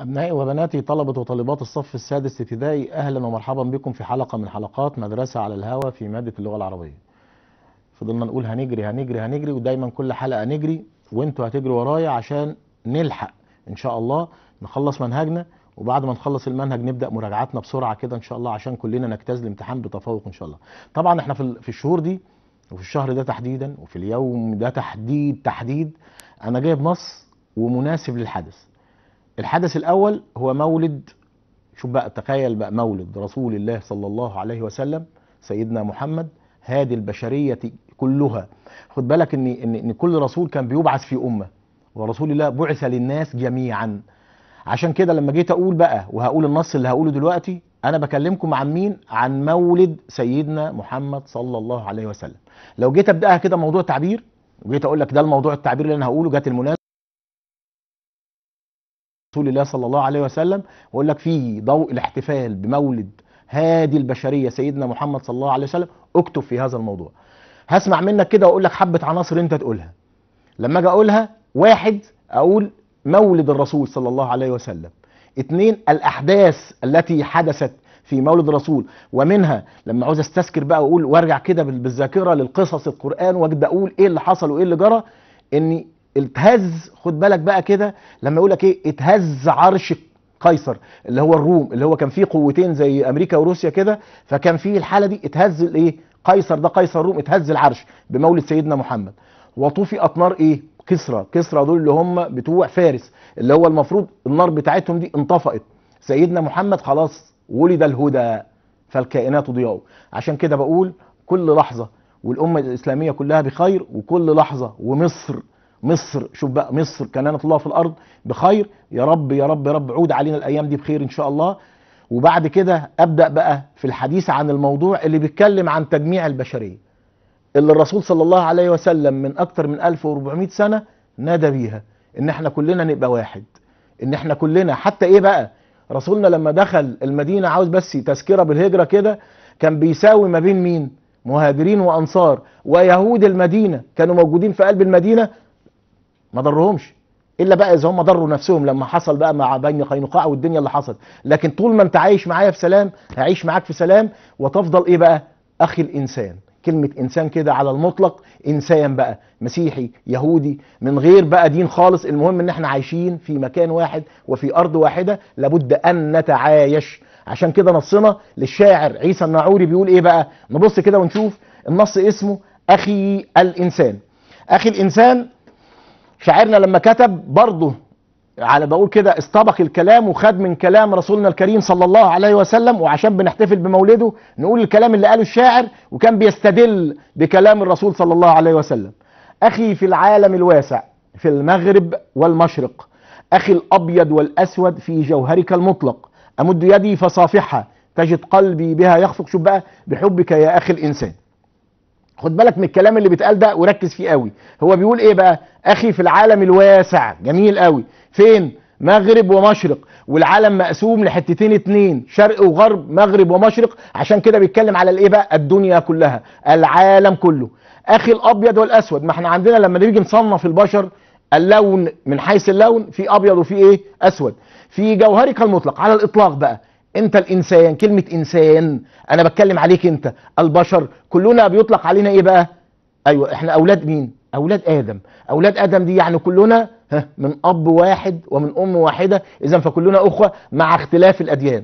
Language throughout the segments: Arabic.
أبنائي وبناتي طلبة وطالبات الصف السادس ابتدائي أهلا ومرحبا بكم في حلقة من حلقات مدرسة على الهوا في مادة اللغة العربية فضلنا نقول هنجري هنجري هنجري ودايما كل حلقة نجري وانتوا هتجري ورايا عشان نلحق إن شاء الله نخلص منهجنا وبعد ما نخلص المنهج نبدا مراجعاتنا بسرعه كده ان شاء الله عشان كلنا نجتاز الامتحان بتفوق ان شاء الله طبعا احنا في في الشهور دي وفي الشهر ده تحديدا وفي اليوم ده تحديد تحديد انا جايب نص ومناسب للحدث الحدث الأول هو مولد شوف بقى تخيل بقى مولد رسول الله صلى الله عليه وسلم سيدنا محمد هذه البشرية كلها خد بالك ان ان, إن كل رسول كان بيبعث في امه ورسول الله بعث للناس جميعا عشان كده لما جيت اقول بقى وهقول النص اللي هقوله دلوقتي انا بكلمكم عن مين عن مولد سيدنا محمد صلى الله عليه وسلم لو جيت ابداها كده موضوع تعبير وجيت اقول لك ده الموضوع التعبير اللي انا هقوله جت المناسبه رسول الله صلى الله عليه وسلم ويقول لك في ضوء الاحتفال بمولد هادي البشريه سيدنا محمد صلى الله عليه وسلم اكتب في هذا الموضوع هسمع منك كده واقول لك حبه عناصر انت تقولها لما اجي اقولها واحد اقول مولد الرسول صلى الله عليه وسلم اثنين الاحداث التي حدثت في مولد الرسول ومنها لما عاوز استذكر بقى واقول وارجع كده بالذاكره للقصص القران وابدا اقول ايه اللي حصل وايه اللي جرى اني اتهز خد بالك بقى كده لما يقول لك ايه اتهز عرش قيصر اللي هو الروم اللي هو كان فيه قوتين زي امريكا وروسيا كده فكان فيه الحاله دي اتهز الايه قيصر ده قيصر الروم اتهز العرش بمولد سيدنا محمد وطفئت نار ايه كسرى كسرى دول اللي هم بتوع فارس اللي هو المفروض النار بتاعتهم دي انطفأت سيدنا محمد خلاص ولد الهدى فالكائنات ضياء عشان كده بقول كل لحظه والامه الاسلاميه كلها بخير وكل لحظه ومصر مصر شوف بقى مصر كنانة الله في الأرض بخير يا رب يا رب يا رب عود علينا الأيام دي بخير إن شاء الله وبعد كده أبدأ بقى في الحديث عن الموضوع اللي بيتكلم عن تجميع البشرية اللي الرسول صلى الله عليه وسلم من أكتر من 1400 سنة نادى بيها إن احنا كلنا نبقى واحد إن احنا كلنا حتى إيه بقى رسولنا لما دخل المدينة عاوز بس تذكرة بالهجرة كده كان بيساوي ما بين مين مهاجرين وأنصار ويهود المدينة كانوا موجودين في قلب المدينة ما ضرهمش الا بقى اذا هم ضروا نفسهم لما حصل بقى مع بني قينقاع والدنيا اللي حصلت لكن طول ما انت عايش معايا في سلام هعيش معاك في سلام وتفضل ايه بقى اخي الانسان كلمة إنسان كده على المطلق إنسان بقى مسيحي يهودي من غير بقى دين خالص المهم إن إحنا عايشين في مكان واحد وفي أرض واحدة لابد أن نتعايش عشان كده نصنا للشاعر عيسى الناعوري بيقول إيه بقى نبص كده ونشوف النص اسمه أخي الإنسان أخي الإنسان شاعرنا لما كتب برضه على بقول كده استبق الكلام وخد من كلام رسولنا الكريم صلى الله عليه وسلم وعشان بنحتفل بمولده نقول الكلام اللي قاله الشاعر وكان بيستدل بكلام الرسول صلى الله عليه وسلم أخي في العالم الواسع في المغرب والمشرق أخي الأبيض والأسود في جوهرك المطلق أمد يدي فصافحها تجد قلبي بها يخفق بقى بحبك يا أخي الإنسان خد بالك من الكلام اللي بيتقال ده وركز فيه قوي هو بيقول ايه بقى اخي في العالم الواسع جميل قوي فين مغرب ومشرق والعالم مقسوم لحتتين اتنين شرق وغرب مغرب ومشرق عشان كده بيتكلم على الايه بقى الدنيا كلها العالم كله اخي الابيض والاسود ما احنا عندنا لما نيجي نصنف البشر اللون من حيث اللون في ابيض وفي ايه اسود في جوهرك المطلق على الاطلاق بقى انت الانسان كلمه انسان انا بتكلم عليك انت البشر كلنا بيطلق علينا ايه بقى ايوه احنا اولاد مين اولاد ادم اولاد ادم دي يعني كلنا من اب واحد ومن ام واحده اذا فكلنا اخوه مع اختلاف الاديان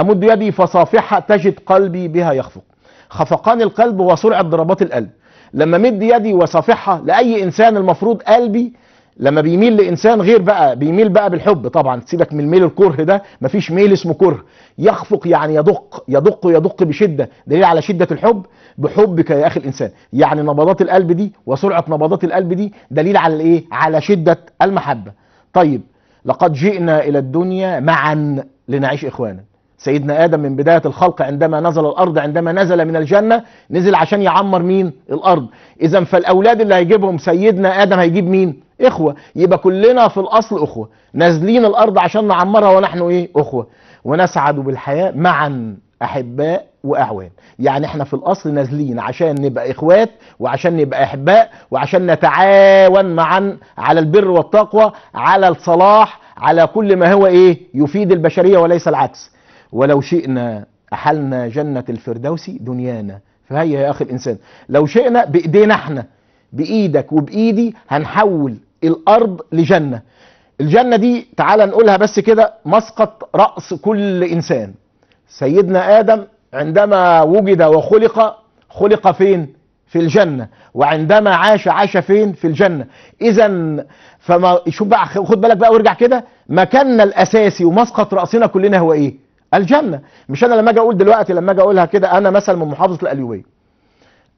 امد يدي فصافحه تجد قلبي بها يخفق خفقان القلب وسرعه ضربات القلب لما مد يدي وصافحها لاي انسان المفروض قلبي لما بيميل لانسان غير بقى بيميل بقى بالحب طبعا سيبك من الميل الكره ده مفيش ميل اسمه كره يخفق يعني يدق يدق يدق بشده دليل على شده الحب بحبك يا اخي الانسان يعني نبضات القلب دي وسرعه نبضات القلب دي دليل على الايه على شده المحبه طيب لقد جئنا الى الدنيا معا لنعيش اخوانا سيدنا آدم من بداية الخلق عندما نزل الأرض عندما نزل من الجنة نزل عشان يعمر مين الأرض إذا فالأولاد اللي هيجيبهم سيدنا آدم هيجيب مين إخوة يبقى كلنا في الأصل أخوة نازلين الأرض عشان نعمرها ونحن إيه أخوة ونسعد بالحياة معا أحباء وأعوان يعني احنا في الأصل نازلين عشان نبقى إخوات وعشان نبقى أحباء وعشان نتعاون معا على البر والتقوى على الصلاح على كل ما هو إيه يفيد البشرية وليس العكس ولو شئنا أحلنا جنة الفردوس دنيانا فهيا يا أخي الإنسان لو شئنا بإيدينا احنا بإيدك وبإيدي هنحول الأرض لجنة الجنة دي تعال نقولها بس كده مسقط رأس كل إنسان سيدنا آدم عندما وجد وخلق خلق فين في الجنة وعندما عاش عاش فين في الجنة إذا فما شوف بقى خد بالك بقى وارجع كده مكاننا الأساسي ومسقط رأسنا كلنا هو إيه الجنه مش انا لما اجي اقول دلوقتي لما اجي اقولها كده انا مثلا من محافظه الاليويه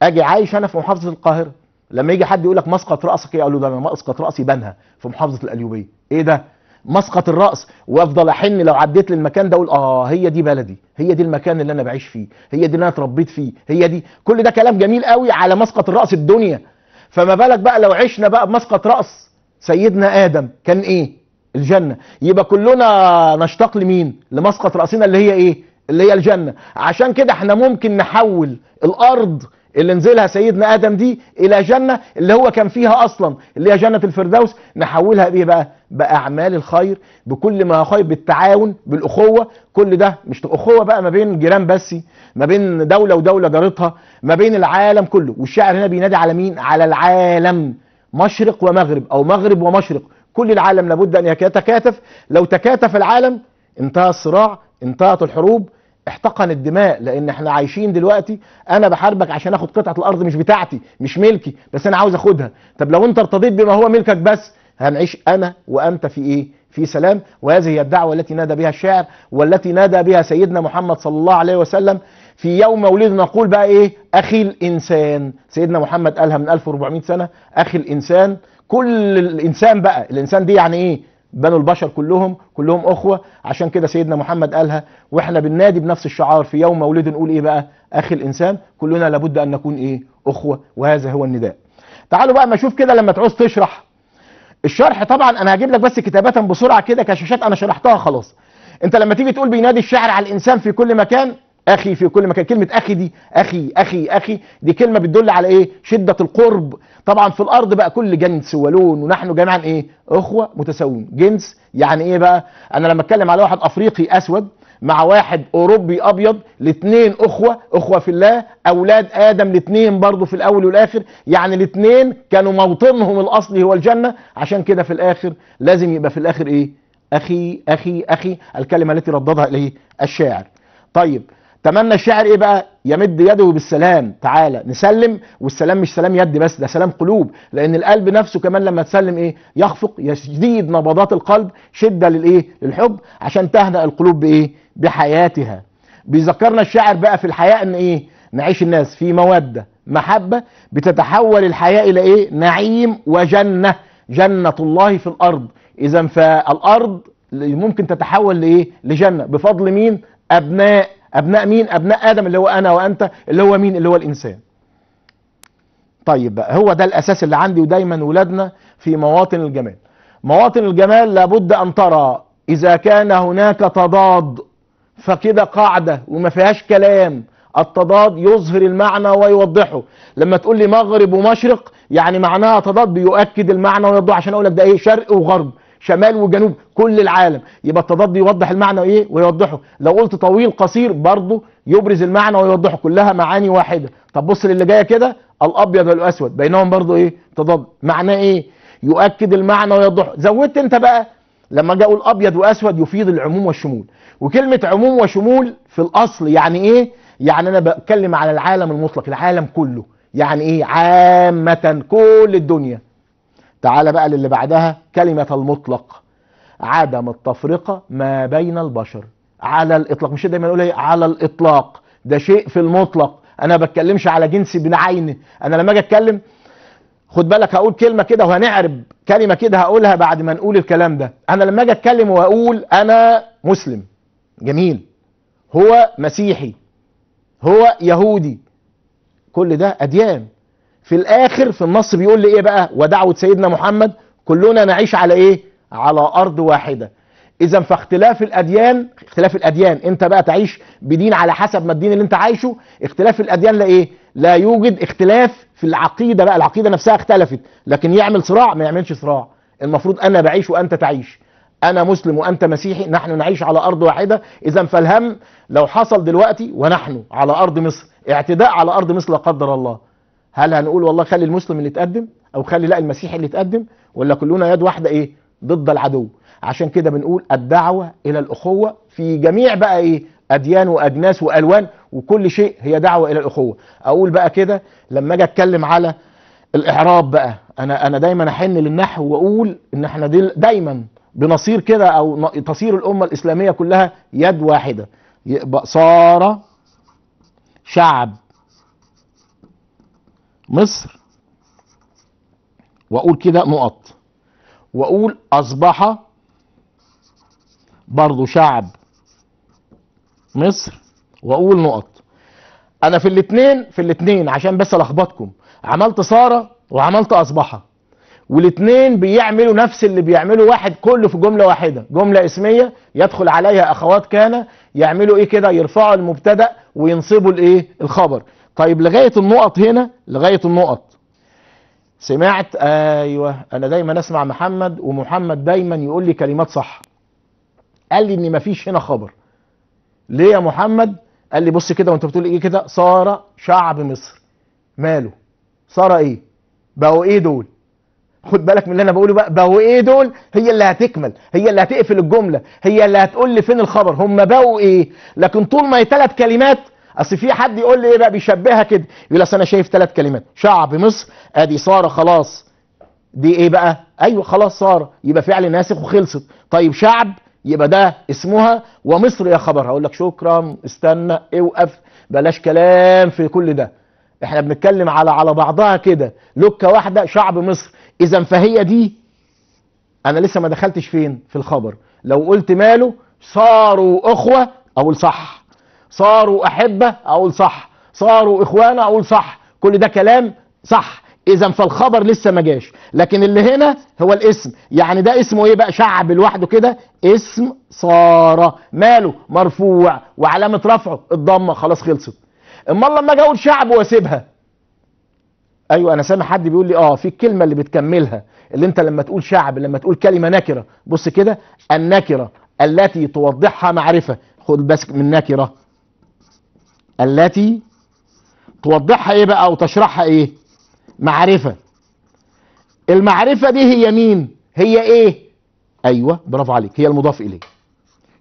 اجي عايش انا في محافظه القاهره لما يجي حد يقول لك مسقط راسك ايه اقول له ده انا مسقط راسي بنها في محافظه الاليويه ايه ده مسقط الراس وافضل احن لو عديت للمكان ده اقول اه هي دي بلدي هي دي المكان اللي انا بعيش فيه هي دي اللي انا اتربيت فيه هي دي كل ده كلام جميل قوي على مسقط الراس الدنيا فما بالك بقى لو عشنا بقى بمسقط راس سيدنا ادم كان ايه الجنة يبقى كلنا نشتاق لمين لمسقط رأسنا اللي هي ايه اللي هي الجنة عشان كده احنا ممكن نحول الارض اللي نزلها سيدنا ادم دي الى جنة اللي هو كان فيها اصلا اللي هي جنة الفردوس نحولها بايه بقى باعمال الخير بكل ما خير بالتعاون بالاخوه كل ده مش اخوه بقى ما بين جيران بس ما بين دوله ودوله جارتها ما بين العالم كله والشاعر هنا بينادي على مين على العالم مشرق ومغرب او مغرب ومشرق كل العالم لابد أن يتكاتف لو تكاتف العالم انتهى الصراع انتهت الحروب احتقن الدماء لان احنا عايشين دلوقتي انا بحاربك عشان اخد قطعه الارض مش بتاعتي مش ملكي بس انا عاوز اخدها طب لو انت ارتضيت بما هو ملكك بس هنعيش انا وانت في ايه في سلام وهذه هي الدعوه التي نادى بها الشاعر والتي نادى بها سيدنا محمد صلى الله عليه وسلم في يوم مولده نقول بقى ايه اخي الانسان سيدنا محمد قالها من 1400 سنه اخي الانسان كل الانسان بقى الانسان دي يعني ايه بنو البشر كلهم كلهم اخوه عشان كده سيدنا محمد قالها واحنا بننادي بنفس الشعار في يوم مولده نقول ايه بقى اخي الانسان كلنا لابد ان نكون ايه اخوه وهذا هو النداء تعالوا بقى ما اشوف كده لما تعوز تشرح الشرح طبعا انا هجيب لك بس كتابه بسرعه كده كشاشات انا شرحتها خلاص انت لما تيجي تقول بينادي الشاعر على الانسان في كل مكان اخي في كل مكان كلمه اخي دي اخي اخي اخي دي كلمه بتدل على ايه شده القرب طبعا في الارض بقى كل جنس ولون ونحن جميعا ايه اخوه متساوون جنس يعني ايه بقى انا لما اتكلم على واحد افريقي اسود مع واحد اوروبي ابيض الاثنين اخوه اخوه في الله اولاد ادم الاثنين برضه في الاول والاخر يعني الاثنين كانوا موطنهم الاصلي هو الجنه عشان كده في الاخر لازم يبقى في الاخر ايه اخي اخي اخي الكلمه التي رددها اليه الشاعر طيب تمنى الشاعر ايه بقى يمد يده بالسلام تعالى نسلم والسلام مش سلام يد بس ده سلام قلوب لان القلب نفسه كمان لما تسلم ايه يخفق يشديد نبضات القلب شده للايه للحب عشان تهدأ القلوب بايه بحياتها بيذكرنا الشاعر بقى في الحياه ان ايه نعيش الناس في موده محبه بتتحول الحياه الى ايه نعيم وجنه جنه الله في الارض اذا فالارض ممكن تتحول لايه لجنه بفضل مين ابناء أبناء مين أبناء آدم اللي هو أنا وأنت اللي هو مين اللي هو الإنسان طيب بقى هو ده الأساس اللي عندي ودايما ولادنا في مواطن الجمال مواطن الجمال لابد أن ترى إذا كان هناك تضاد فكده قاعدة وما فيهاش كلام التضاد يظهر المعنى ويوضحه لما تقول لي مغرب ومشرق يعني معناها تضاد بيؤكد المعنى ويوضحه عشان اقول لك ده ايه شرق وغرب شمال وجنوب كل العالم يبقى التضاد يوضح المعنى ايه ويوضحه لو قلت طويل قصير برضه يبرز المعنى ويوضحه كلها معاني واحده طب بص للي جايه كده الابيض والاسود بينهم برضه ايه تضاد معناه ايه يؤكد المعنى ويوضحه زودت انت بقى لما اقول الابيض واسود يفيد العموم والشمول وكلمه عموم وشمول في الاصل يعني ايه يعني انا بتكلم على العالم المطلق العالم كله يعني ايه عامه كل الدنيا تعال بقى للي بعدها كلمة المطلق عدم التفرقة ما بين البشر على الاطلاق مش دايما نقول ايه على الاطلاق ده شيء في المطلق انا ما بتكلمش على جنس بعينه انا لما اجي اتكلم خد بالك هقول كلمه كده وهنعرب كلمه كده هقولها بعد ما نقول الكلام ده انا لما اجي اتكلم واقول انا مسلم جميل هو مسيحي هو يهودي كل ده اديان في الاخر في النص بيقول لي ايه بقى ودعوه سيدنا محمد كلنا نعيش على ايه على ارض واحده اذا فاختلاف الاديان اختلاف الاديان انت بقى تعيش بدين على حسب ما الدين اللي انت عايشه اختلاف الاديان لا ايه لا يوجد اختلاف في العقيده بقى العقيده نفسها اختلفت لكن يعمل صراع ما يعملش صراع المفروض انا بعيش وانت تعيش انا مسلم وانت مسيحي نحن نعيش على ارض واحده اذا فالهم لو حصل دلوقتي ونحن على ارض مصر اعتداء على ارض مصر لا قدر الله هل هنقول والله خلي المسلم اللي يتقدم او خلي لا المسيحي اللي يتقدم ولا كلنا يد واحده ايه ضد العدو عشان كده بنقول الدعوه الى الاخوه في جميع بقى ايه اديان واجناس والوان وكل شيء هي دعوه الى الاخوه اقول بقى كده لما اجي اتكلم على الاعراب بقى انا انا دايما احن للنحو واقول ان احنا دي دايما بنصير كده او تصير الامه الاسلاميه كلها يد واحده يبقى صار شعب مصر واقول كده نقط واقول اصبح برضو شعب مصر واقول نقط انا في الاثنين في الاثنين عشان بس الخبطكم عملت ساره وعملت اصبح والاثنين بيعملوا نفس اللي بيعمله واحد كله في جمله واحده جمله اسميه يدخل عليها اخوات كان يعملوا ايه كده يرفعوا المبتدا وينصبوا الايه الخبر طيب لغاية النقط هنا لغاية النقط سمعت ايوه انا دايما اسمع محمد ومحمد دايما يقول لي كلمات صح قال لي ان مفيش هنا خبر ليه يا محمد قال لي بص كده وانت بتقول ايه كده صار شعب مصر ماله صار ايه بقوا ايه دول خد بالك من اللي انا بقوله بقى بقوا ايه دول هي اللي هتكمل هي اللي هتقفل الجمله هي اللي هتقول لي فين الخبر هم بقوا ايه لكن طول ما هي ثلاث كلمات اصل في حد يقول لي ايه بقى بيشبهها كده يقول اصل انا شايف ثلاث كلمات شعب مصر ادي ساره خلاص دي ايه بقى ايوه خلاص ساره يبقى فعل ناسخ وخلصت طيب شعب يبقى ده اسمها ومصر يا خبر هقول لك شكرا استنى اوقف بلاش كلام في كل ده احنا بنتكلم على على بعضها كده لوكه واحده شعب مصر اذا فهي دي انا لسه ما دخلتش فين في الخبر لو قلت ماله صاروا اخوه اقول صح صاروا أحبة أقول صح صاروا إخوانا أقول صح كل ده كلام صح اذا فالخبر لسه ما جاش لكن اللي هنا هو الاسم يعني ده اسمه ايه بقى شعب لوحده كده اسم صار ماله مرفوع وعلامه رفعه الضمه خلاص خلصت اما لما اجي اقول شعب واسيبها ايوه انا سامع حد بيقول لي اه في الكلمه اللي بتكملها اللي انت لما تقول شعب لما تقول كلمه نكره بص كده النكره التي توضحها معرفه خد بس من نكره التي توضحها ايه بقى او تشرحها ايه معرفة المعرفة دي هي مين هي ايه ايوه برافو عليك هي المضاف اليه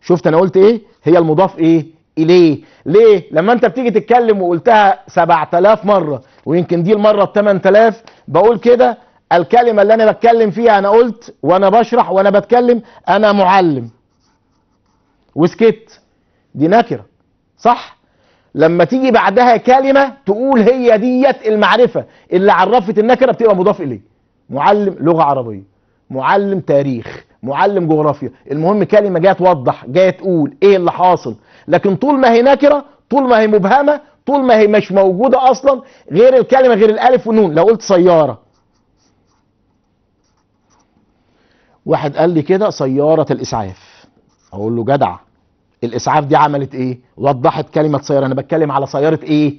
شفت انا قلت ايه هي المضاف ايه اليه ليه لما انت بتيجي تتكلم وقلتها 7000 مره ويمكن دي المره ال 8000 بقول كده الكلمه اللي انا بتكلم فيها انا قلت وانا بشرح وانا بتكلم انا معلم وسكت دي نكره صح لما تيجي بعدها كلمة تقول هي ديت المعرفة اللي عرفت النكرة بتبقى مضاف إليه معلم لغة عربية معلم تاريخ معلم جغرافيا المهم كلمة جاية توضح جاية تقول ايه اللي حاصل لكن طول ما هي نكرة طول ما هي مبهمة طول ما هي مش موجودة اصلا غير الكلمة غير الالف والنون لو قلت سيارة واحد قال لي كده سيارة الاسعاف اقول له جدع الاسعاف دي عملت ايه وضحت كلمه سياره انا بتكلم على سياره ايه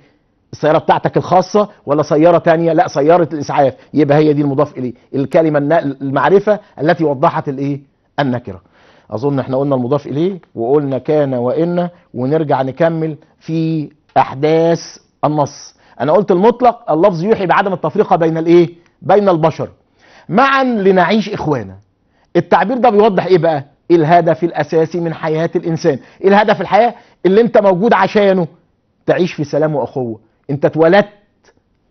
السياره بتاعتك الخاصه ولا سياره تانية لا سياره الاسعاف يبقى هي دي المضاف اليه الكلمه المعرفه التي وضحت الايه النكره اظن احنا قلنا المضاف اليه وقلنا كان وان ونرجع نكمل في احداث النص انا قلت المطلق اللفظ يوحي بعدم التفرقه بين الايه بين البشر معا لنعيش اخوانا التعبير ده بيوضح ايه بقى ايه الهدف الاساسي من حياه الانسان ايه الهدف الحياه اللي انت موجود عشانه تعيش في سلام واخوه انت اتولدت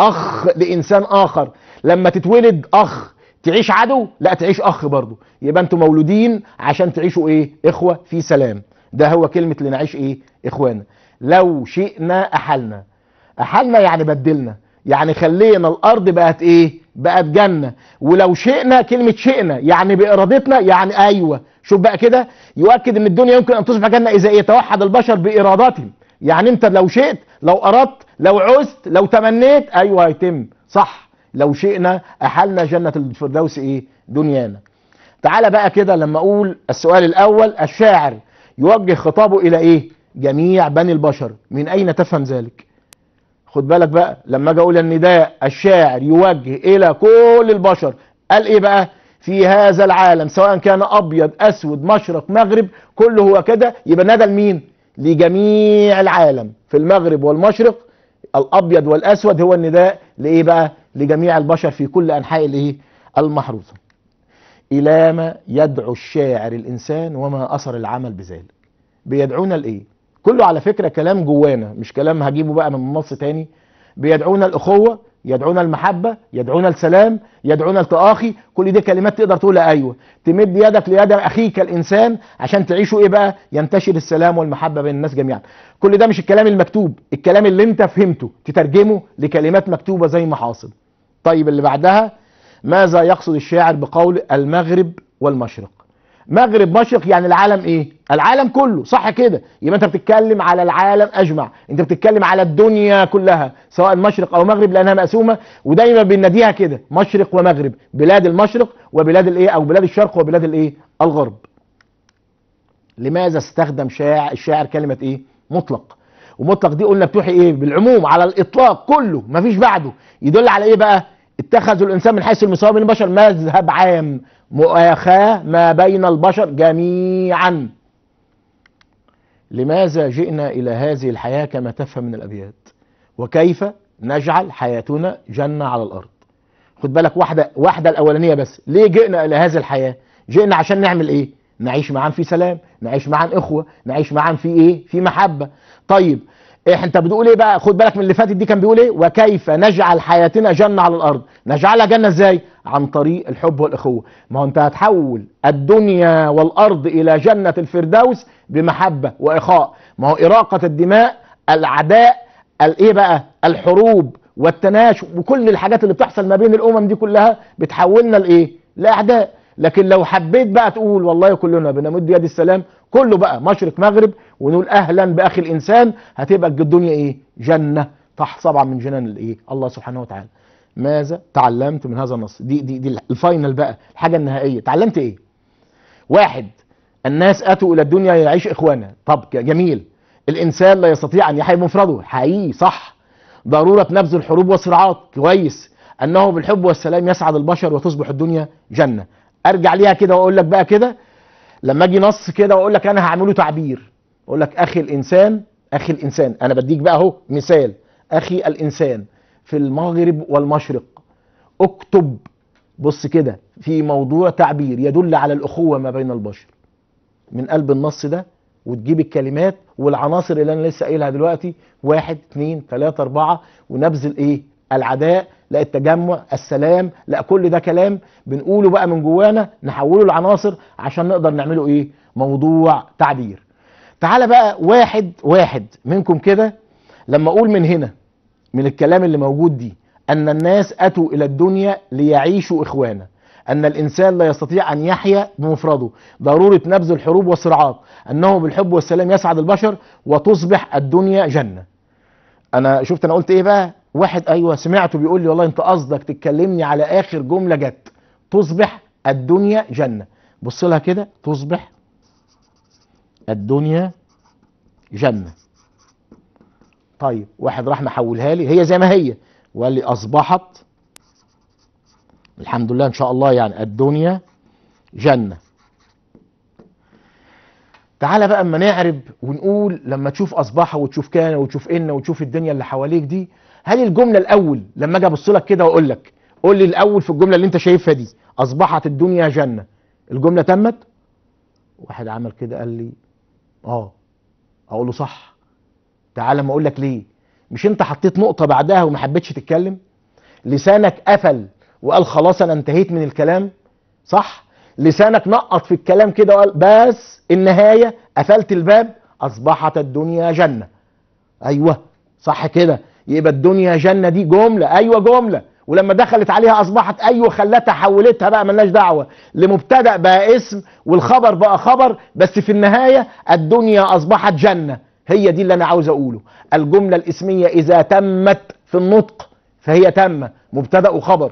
اخ لانسان اخر لما تتولد اخ تعيش عدو لا تعيش اخ برضه يبقى انتوا مولودين عشان تعيشوا ايه اخوه في سلام ده هو كلمه لنعيش ايه اخوانا لو شئنا احلنا احلنا يعني بدلنا يعني خلينا الارض بقت ايه بقت جنه ولو شئنا كلمه شئنا يعني بارادتنا يعني ايوه شوف بقى كده يؤكد ان الدنيا يمكن ان تصبح جنه اذا يتوحد البشر باراداتهم يعني انت لو شئت لو اردت لو عزت لو تمنيت ايوه هيتم صح لو شئنا احلنا جنه الفردوس ايه دنيانا تعالى بقى كده لما اقول السؤال الاول الشاعر يوجه خطابه الى ايه جميع بني البشر من اين تفهم ذلك خد بالك بقى لما اجي اقول النداء الشاعر يوجه الى كل البشر قال ايه بقى في هذا العالم سواء كان أبيض أسود مشرق مغرب كله هو كده يبقى ندى لمين لجميع العالم في المغرب والمشرق الأبيض والأسود هو النداء لإيه بقى لجميع البشر في كل أنحاء الإيه المحروسة إلى ما يدعو الشاعر الإنسان وما أثر العمل بذلك بيدعونا لإيه كله على فكرة كلام جوانا مش كلام هجيبه بقى من منص تاني بيدعونا الأخوة يدعونا المحبة يدعونا السلام يدعونا التآخي كل دي كلمات تقدر تقولها أيوة تمد يدك ليد أخيك الإنسان عشان تعيشوا إيه بقى ينتشر السلام والمحبة بين الناس جميعا كل ده مش الكلام المكتوب الكلام اللي انت فهمته تترجمه لكلمات مكتوبة زي ما حاصل طيب اللي بعدها ماذا يقصد الشاعر بقول المغرب والمشرق مغرب مشرق يعني العالم ايه العالم كله صح كده يبقى انت بتتكلم على العالم اجمع انت بتتكلم على الدنيا كلها سواء مشرق او مغرب لانها مقسومه ودايما بنناديها كده مشرق ومغرب بلاد المشرق وبلاد الايه او بلاد الشرق وبلاد الايه الغرب لماذا استخدم شاعر الشاعر كلمه ايه مطلق ومطلق دي قلنا بتوحي ايه بالعموم على الاطلاق كله مفيش بعده يدل على ايه بقى اتخذوا الانسان من حيث المساواه من البشر مذهب عام مؤاخاة ما بين البشر جميعا لماذا جئنا إلى هذه الحياة كما تفهم من الأبيات وكيف نجعل حياتنا جنة على الأرض خد بالك واحدة, واحدة الأولانية بس ليه جئنا إلى هذه الحياة جئنا عشان نعمل إيه نعيش معا في سلام نعيش معا إخوة نعيش معا في إيه في محبة طيب إيه انت بتقول ايه بقى خد بالك من اللي فاتت دي كان بيقول ايه وكيف نجعل حياتنا جنه على الارض نجعلها جنه ازاي عن طريق الحب والاخوه ما هو انت هتحول الدنيا والارض الى جنه الفردوس بمحبه واخاء ما هو اراقه الدماء العداء الايه بقى الحروب والتناش وكل الحاجات اللي بتحصل ما بين الامم دي كلها بتحولنا لايه لاعداء لكن لو حبيت بقى تقول والله كلنا بنمد يد السلام كله بقى مشرق مغرب ونقول اهلا باخي الانسان هتبقى الدنيا ايه جنه تحت طبعا من جنان الايه الله سبحانه وتعالى ماذا تعلمت من هذا النص دي دي دي الفاينل بقى الحاجه النهائيه تعلمت ايه واحد الناس اتوا الى الدنيا يعيش اخوانا طب جميل الانسان لا يستطيع ان يحيي بمفرده حقيقي صح ضروره نبذ الحروب والصراعات كويس انه بالحب والسلام يسعد البشر وتصبح الدنيا جنه ارجع ليها كده واقول لك بقى كده لما اجي نص كده واقول لك انا هعمله تعبير اقول لك اخي الانسان اخي الانسان انا بديك بقى اهو مثال اخي الانسان في المغرب والمشرق اكتب بص كده في موضوع تعبير يدل على الاخوه ما بين البشر من قلب النص ده وتجيب الكلمات والعناصر اللي انا لسه قايلها دلوقتي واحد اثنين ثلاثه اربعة ونبذل ايه العداء لا التجمع السلام لا كل ده كلام بنقوله بقى من جوانا نحوله لعناصر عشان نقدر نعمله ايه موضوع تعبير تعالى بقى واحد واحد منكم كده لما اقول من هنا من الكلام اللي موجود دي ان الناس اتوا الى الدنيا ليعيشوا اخوانا أن الإنسان لا يستطيع أن يحيا بمفرده ضرورة نبذ الحروب والصراعات أنه بالحب والسلام يسعد البشر وتصبح الدنيا جنة أنا شفت أنا قلت إيه بقى واحد ايوه سمعته بيقول لي والله انت قصدك تتكلمني على اخر جمله جت تصبح الدنيا جنه بص لها كده تصبح الدنيا جنه طيب واحد راح محولها لي هي زي ما هي وقال لي اصبحت الحمد لله ان شاء الله يعني الدنيا جنه تعالى بقى اما نعرب ونقول لما تشوف اصباحه وتشوف كان وتشوف ان وتشوف الدنيا اللي حواليك دي هل الجمله الاول لما اجي ابص لك كده واقول لك قول لي الاول في الجمله اللي انت شايفها دي اصبحت الدنيا جنه الجمله تمت واحد عمل كده قال لي اه اقول له صح تعالى ما اقول لك ليه مش انت حطيت نقطه بعدها وما حبيتش تتكلم لسانك قفل وقال خلاص انا انتهيت من الكلام صح لسانك نقط في الكلام كده وقال بس النهاية قفلت الباب أصبحت الدنيا جنة أيوة صح كده يبقى الدنيا جنة دي جملة أيوة جملة ولما دخلت عليها أصبحت أيوة خلتها حولتها بقى ملناش دعوة لمبتدأ بقى اسم والخبر بقى خبر بس في النهاية الدنيا أصبحت جنة هي دي اللي أنا عاوز أقوله الجملة الاسمية إذا تمت في النطق فهي تامة مبتدأ وخبر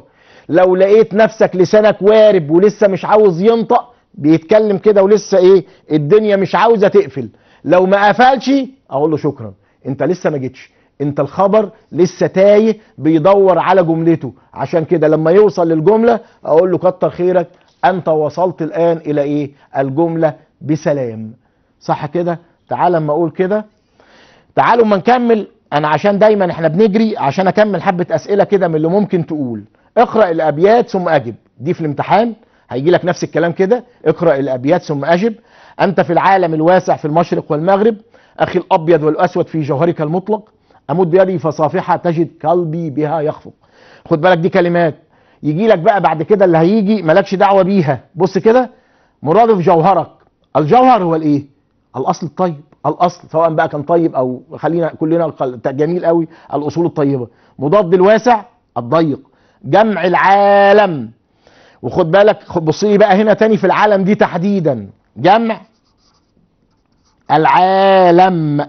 لو لقيت نفسك لسانك وارب ولسه مش عاوز ينطق بيتكلم كده ولسه ايه الدنيا مش عاوزه تقفل لو ما قفلش اقول له شكرا انت لسه ما جيتش انت الخبر لسه تايه بيدور على جملته عشان كده لما يوصل للجمله اقول له كتر خيرك انت وصلت الان الى ايه الجمله بسلام صح كده تعال اما اقول كده تعالوا اما نكمل انا عشان دايما احنا بنجري عشان اكمل حبه اسئله كده من اللي ممكن تقول اقرأ الأبيات ثم أجب دي في الامتحان هيجي لك نفس الكلام كده اقرأ الأبيات ثم أجب أنت في العالم الواسع في المشرق والمغرب أخي الأبيض والأسود في جوهرك المطلق أمد بيدي فصافحة تجد قلبي بها يخفق خد بالك دي كلمات يجي لك بقى بعد كده اللي هيجي مالكش دعوة بيها بص كده مرادف جوهرك الجوهر هو الايه الأصل الطيب الاصل سواء بقى كان طيب او خلينا كلنا جميل قوي الاصول الطيبه مضاد الواسع الضيق جمع العالم وخد بالك بص لي بقى هنا تاني في العالم دي تحديدا جمع العالم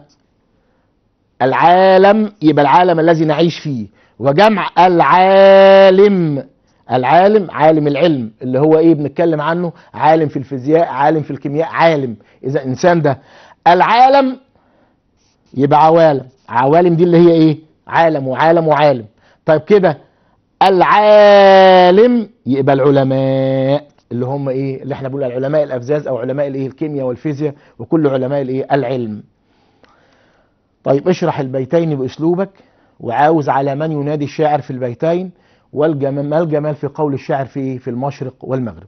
العالم يبقى العالم الذي نعيش فيه وجمع العالم العالم عالم العلم اللي هو ايه بنتكلم عنه عالم في الفيزياء عالم في الكيمياء عالم اذا انسان ده العالم يبقى عوالم عوالم دي اللي هي ايه عالم وعالم وعالم طيب كده العالم يبقى العلماء اللي هم ايه اللي احنا بنقول العلماء الافزاز او علماء الايه الكيمياء والفيزياء وكل علماء الايه العلم طيب اشرح البيتين باسلوبك وعاوز على من ينادي الشاعر في البيتين والجمال ما الجمال في قول الشاعر في إيه، في المشرق والمغرب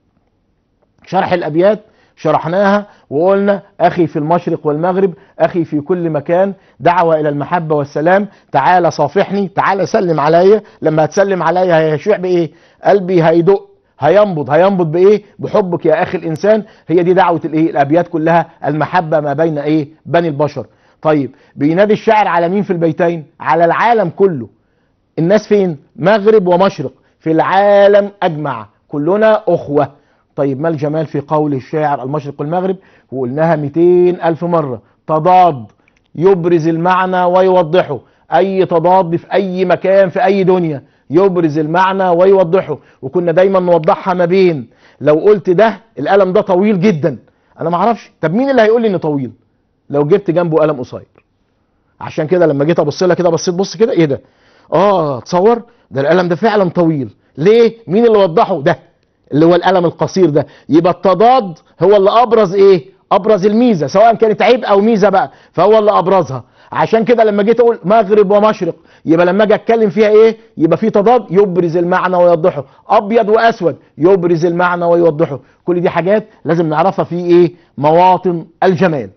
شرح الابيات شرحناها وقلنا أخي في المشرق والمغرب أخي في كل مكان دعوة إلى المحبة والسلام تعال صافحني تعال سلم عليا لما هتسلم عليا هيشيع بإيه قلبي هيدق هينبض هينبض بايه بحبك يا اخي الانسان هي دي دعوه الايه الابيات كلها المحبه ما بين ايه بني البشر طيب بينادي الشاعر على مين في البيتين على العالم كله الناس فين مغرب ومشرق في العالم اجمع كلنا اخوه طيب ما الجمال في قول الشاعر المشرق والمغرب وقلناها 200 ألف مرة تضاد يبرز المعنى ويوضحه أي تضاد في أي مكان في أي دنيا يبرز المعنى ويوضحه وكنا دايما نوضحها ما بين لو قلت ده القلم ده طويل جدا انا ما اعرفش طب مين اللي هيقول لي ان طويل لو جبت جنبه قلم قصير عشان كده لما جيت ابص لها كده بصيت بص كده ايه ده اه تصور ده القلم ده فعلا طويل ليه مين اللي وضحه ده اللي هو القلم القصير ده يبقى التضاد هو اللي ابرز ايه ابرز الميزه سواء كانت عيب او ميزه بقى فهو اللي ابرزها عشان كده لما جيت اقول مغرب ومشرق يبقى لما اجي اتكلم فيها ايه يبقى في تضاد يبرز المعنى ويوضحه ابيض واسود يبرز المعنى ويوضحه كل دي حاجات لازم نعرفها في ايه مواطن الجمال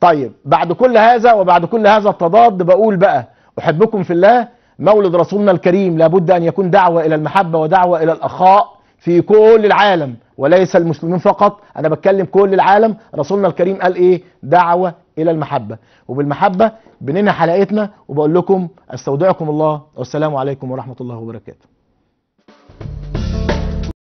طيب بعد كل هذا وبعد كل هذا التضاد بقول بقى احبكم في الله مولد رسولنا الكريم لابد ان يكون دعوه الى المحبه ودعوه الى الاخاء في كل العالم وليس المسلمين فقط انا بتكلم كل العالم رسولنا الكريم قال ايه دعوه الى المحبه وبالمحبه بننهي حلقتنا وبقول لكم استودعكم الله والسلام عليكم ورحمه الله وبركاته